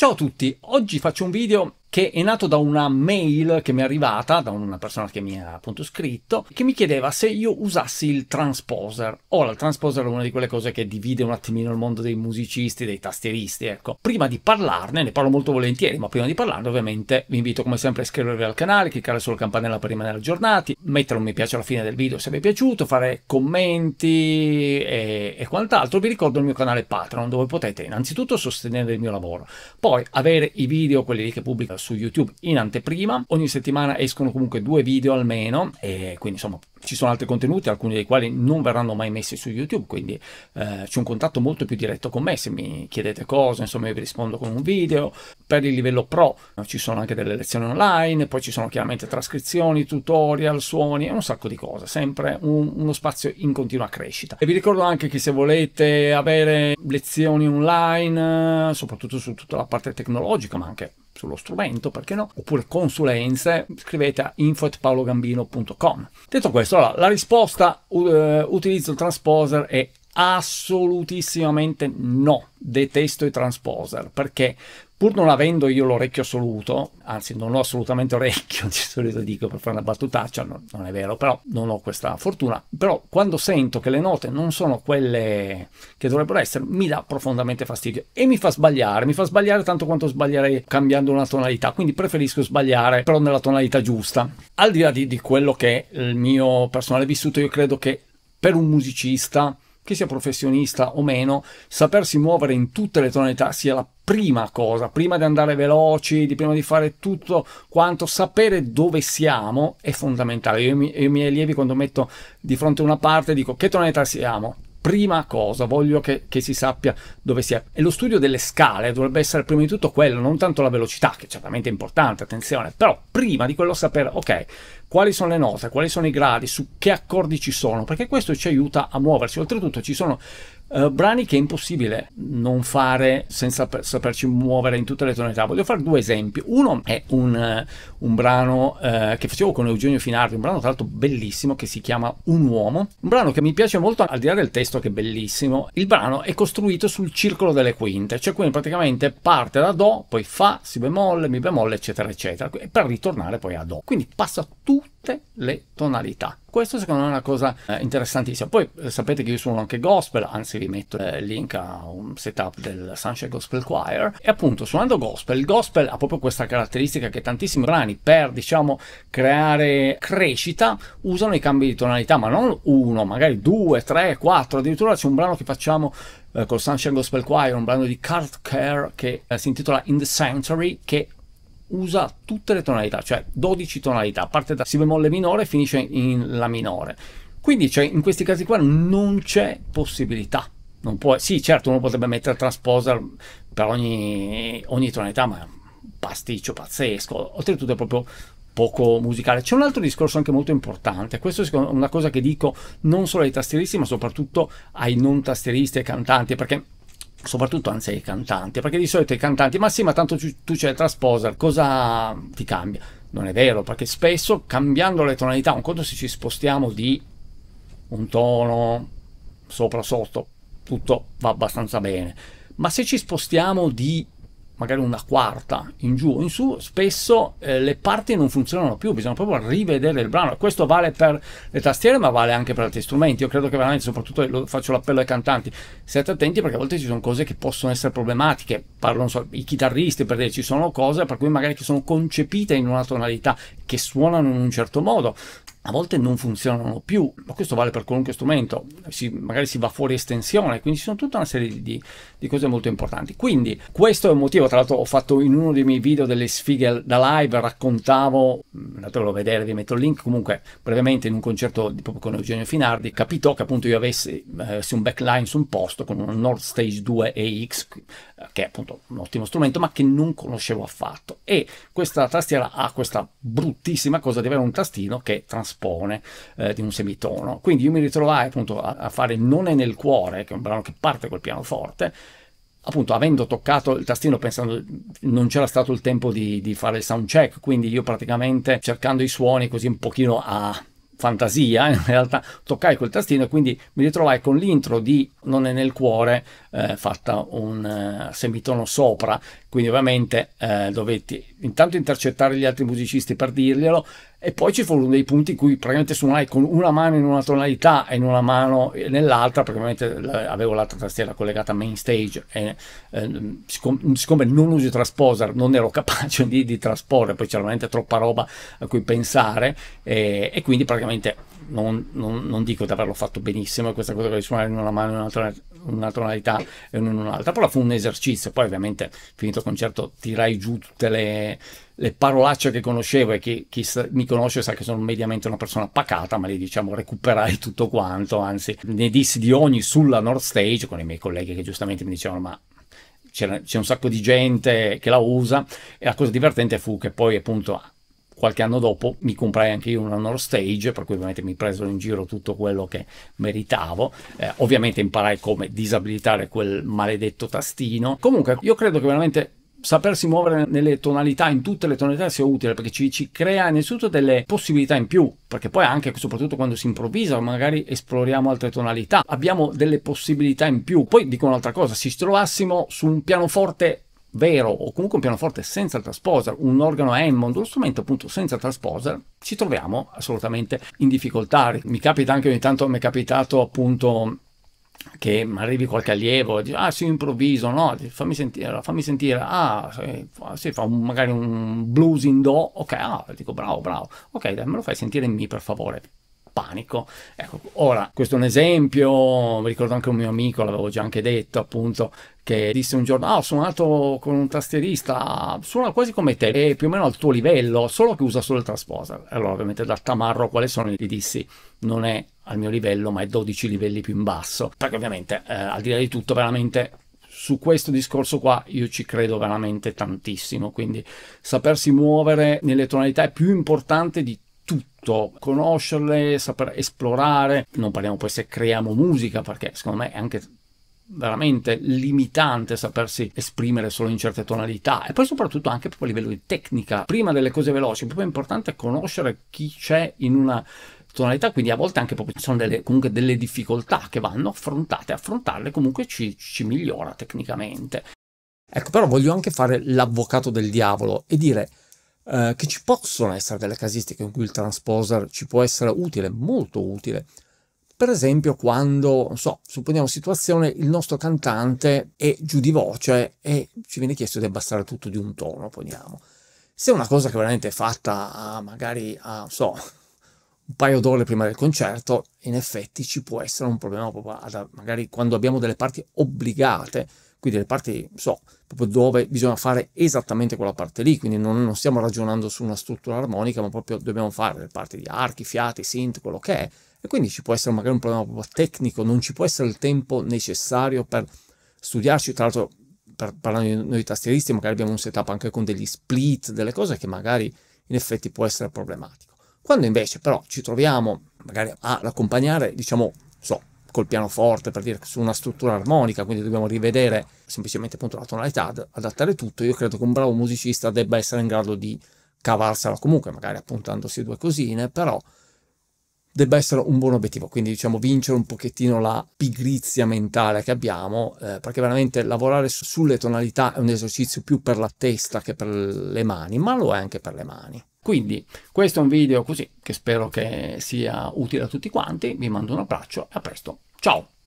Ciao a tutti, oggi faccio un video che è nato da una mail che mi è arrivata da una persona che mi ha appunto scritto, che mi chiedeva se io usassi il transposer. Ora, il transposer è una di quelle cose che divide un attimino il mondo dei musicisti, dei tastieristi, ecco. Prima di parlarne, ne parlo molto volentieri, ma prima di parlarne ovviamente vi invito come sempre a iscrivervi al canale, cliccare sulla campanella per rimanere aggiornati, mettere un mi piace alla fine del video se vi è piaciuto, fare commenti e, e quant'altro. Vi ricordo il mio canale Patreon, dove potete innanzitutto sostenere il mio lavoro, poi avere i video, quelli lì che pubblico su YouTube in anteprima. Ogni settimana escono comunque due video almeno e quindi insomma ci sono altri contenuti, alcuni dei quali non verranno mai messi su YouTube, quindi eh, c'è un contatto molto più diretto con me, se mi chiedete cose, insomma io vi rispondo con un video. Per il livello pro ci sono anche delle lezioni online, poi ci sono chiaramente trascrizioni, tutorial, suoni e un sacco di cose, sempre un, uno spazio in continua crescita. E vi ricordo anche che se volete avere lezioni online, soprattutto su tutta la parte tecnologica, ma anche sullo strumento, perché no? Oppure consulenze, scrivete a info.paologambino.com. Detto questo, allora, la risposta uh, utilizzo il transposer è assolutissimamente no, detesto i transposer perché pur non avendo io l'orecchio assoluto, anzi non ho assolutamente orecchio, di solito dico per fare una battutaccia, no, non è vero, però non ho questa fortuna, però quando sento che le note non sono quelle che dovrebbero essere, mi dà profondamente fastidio e mi fa sbagliare, mi fa sbagliare tanto quanto sbaglierei cambiando una tonalità, quindi preferisco sbagliare però nella tonalità giusta. Al di là di, di quello che è il mio personale vissuto, io credo che per un musicista che sia professionista o meno, sapersi muovere in tutte le tonalità sia la prima cosa, prima di andare veloci, di prima di fare tutto quanto, sapere dove siamo è fondamentale. Io e i miei allievi quando metto di fronte una parte dico che tonalità siamo, prima cosa, voglio che, che, si sappia dove si è. E lo studio delle scale dovrebbe essere prima di tutto quello, non tanto la velocità, che certamente è importante, attenzione, però prima di quello sapere, ok, quali sono le note, quali sono i gradi, su che accordi ci sono, perché questo ci aiuta a muoversi. Oltretutto ci sono Uh, brani che è impossibile non fare senza saperci muovere in tutte le tonalità. Voglio fare due esempi. Uno è un, uh, un brano uh, che facevo con Eugenio Finardi, un brano tra l'altro bellissimo che si chiama Un uomo, un brano che mi piace molto al di là del testo che è bellissimo. Il brano è costruito sul circolo delle quinte, cioè quindi praticamente parte da Do, poi Fa, Si bemolle, Mi bemolle, eccetera, eccetera, per ritornare poi a Do. Quindi passa tutto tutte le tonalità. Questo secondo me è una cosa eh, interessantissima. Poi eh, sapete che io suono anche gospel, anzi vi metto eh, il eh, link a un setup del Sunshine Gospel Choir. E appunto suonando gospel, il gospel ha proprio questa caratteristica che tantissimi brani per diciamo creare crescita usano i cambi di tonalità, ma non uno, magari due, tre, quattro. Addirittura c'è un brano che facciamo eh, con Sunshine Gospel Choir, un brano di Card Care che eh, si intitola In the Century, che usa tutte le tonalità, cioè 12 tonalità, parte da si bemolle minore e finisce in la minore. Quindi cioè, in questi casi qua non c'è possibilità. Non può, sì, certo, uno potrebbe mettere transposer per ogni, ogni tonalità, ma è un pasticcio pazzesco. Oltretutto è proprio poco musicale. C'è un altro discorso anche molto importante, questa è una cosa che dico non solo ai tastieristi, ma soprattutto ai non tastieristi e cantanti, perché soprattutto anzi ai cantanti, perché di solito i cantanti, ma sì, ma tanto tu c'è il trasposer, cosa ti cambia? Non è vero, perché spesso cambiando le tonalità, un conto se ci spostiamo di un tono sopra sotto, tutto va abbastanza bene, ma se ci spostiamo di magari una quarta in giù o in su, spesso eh, le parti non funzionano più, bisogna proprio rivedere il brano. Questo vale per le tastiere, ma vale anche per altri strumenti. Io credo che veramente, soprattutto faccio l'appello ai cantanti, siate attenti perché a volte ci sono cose che possono essere problematiche. Parlo, so, i chitarristi per dire, ci sono cose per cui magari che sono concepite in una tonalità, che suonano in un certo modo a volte non funzionano più, ma questo vale per qualunque strumento, si, magari si va fuori estensione, quindi ci sono tutta una serie di, di, cose molto importanti. Quindi questo è un motivo, tra l'altro ho fatto in uno dei miei video delle sfighe da live, raccontavo, andatelo mm, a vedere, vi metto il link, comunque brevemente in un concerto di, proprio con Eugenio Finardi, capitò che appunto io avessi eh, un backline su un posto con un Nord Stage 2 EX, che è appunto un ottimo strumento, ma che non conoscevo affatto. E questa tastiera ha questa bruttissima cosa di avere un tastino che trasforma transpone eh, di un semitono. Quindi io mi ritrovai appunto a, a fare Non è nel cuore, che è un brano che parte col pianoforte, appunto avendo toccato il tastino pensando non c'era stato il tempo di, di, fare il sound check quindi io praticamente cercando i suoni così un pochino a fantasia in realtà toccai quel tastino e quindi mi ritrovai con l'intro di Non è nel cuore eh, fatta un eh, semitono sopra quindi ovviamente eh, dovetti intanto intercettare gli altri musicisti per dirglielo e poi ci furono dei punti in cui praticamente suonai con una mano in una tonalità e in una mano nell'altra, perché avevo l'altra tastiera collegata a main stage e eh, siccome non uso i transposer non ero capace di, di trasporre, poi c'era veramente troppa roba a cui pensare e, e quindi praticamente non, non, non, dico di averlo fatto benissimo questa cosa di suonare in una mano e in un'altra una tonalità e non in un'altra. Però fu un esercizio. Poi, ovviamente, finito il concerto, tirai giù tutte le, le parolacce che conoscevo e chi, chi mi conosce sa che sono mediamente una persona pacata, ma lì diciamo recuperai tutto quanto. Anzi, ne dissi di ogni sulla North Stage con i miei colleghi che giustamente mi dicevano: Ma c'è un sacco di gente che la usa. E la cosa divertente fu che poi, appunto qualche anno dopo mi comprai anche io una North stage, per cui ovviamente mi presero in giro tutto quello che meritavo. Eh, ovviamente imparai come disabilitare quel maledetto tastino. Comunque, io credo che veramente sapersi muovere nelle tonalità, in tutte le tonalità, sia utile perché ci, ci, crea innanzitutto delle possibilità in più, perché poi anche, soprattutto quando si improvvisa, magari esploriamo altre tonalità, abbiamo delle possibilità in più. Poi dico un'altra cosa, se ci trovassimo su un pianoforte vero o comunque un pianoforte senza il transposer, un organo Hammond, uno strumento appunto senza il transposer, ci troviamo assolutamente in difficoltà. Mi capita anche ogni tanto, mi è capitato appunto che arrivi qualche allievo e dici ah sì improvviso no fammi sentire fammi sentire ah sì, fa un, magari un blues in do ok ah dico bravo bravo ok dai me lo fai sentire in mi per favore panico. Ecco, ora, questo è un esempio, mi ricordo anche un mio amico, l'avevo già anche detto, appunto, che disse un giorno, ah, ho suonato con un tastierista, suona quasi come te, è più o meno al tuo livello, solo che usa solo il transposer. Allora, ovviamente, dal tamarro, quale sono? Gli dissi, non è al mio livello, ma è 12 livelli più in basso. Perché ovviamente, eh, al di là di tutto, veramente su questo discorso qua io ci credo veramente tantissimo, quindi sapersi muovere nelle tonalità è più importante di tutto, conoscerle, saper esplorare, non parliamo poi se creiamo musica, perché secondo me è anche veramente limitante sapersi esprimere solo in certe tonalità e poi soprattutto anche proprio a livello di tecnica. Prima delle cose veloci, proprio è importante conoscere chi c'è in una tonalità, quindi a volte anche proprio ci sono delle, comunque delle difficoltà che vanno affrontate, affrontarle comunque ci, ci migliora tecnicamente. Ecco, però voglio anche fare l'avvocato del diavolo e dire eh, che ci possono essere delle casistiche in cui il transposer ci può essere utile, molto utile. Per esempio quando, non so, supponiamo situazione, il nostro cantante è giù di voce e ci viene chiesto di abbassare tutto di un tono, poniamo. Se è una cosa che veramente è fatta a, magari a, non so, un paio d'ore prima del concerto, in effetti ci può essere un problema proprio ad, magari quando abbiamo delle parti obbligate quindi le parti, so, proprio dove bisogna fare esattamente quella parte lì, quindi non, non stiamo ragionando su una struttura armonica, ma proprio dobbiamo fare le parti di archi, fiati, synth, quello che è, e quindi ci può essere magari un problema proprio tecnico, non ci può essere il tempo necessario per studiarci, tra l'altro per, parlando di noi tastieristi magari abbiamo un setup anche con degli split, delle cose che magari in effetti può essere problematico. Quando invece però ci troviamo magari ad accompagnare, diciamo, so, col pianoforte per dire su una struttura armonica, quindi dobbiamo rivedere semplicemente appunto la tonalità, adattare tutto. Io credo che un bravo musicista debba essere in grado di cavarsela comunque, magari appuntandosi due cosine, però debba essere un buon obiettivo, quindi diciamo vincere un pochettino la pigrizia mentale che abbiamo, eh, perché veramente lavorare sulle tonalità è un esercizio più per la testa che per le mani, ma lo è anche per le mani. Quindi questo è un video così che spero che sia utile a tutti quanti, vi mando un abbraccio e a presto, ciao!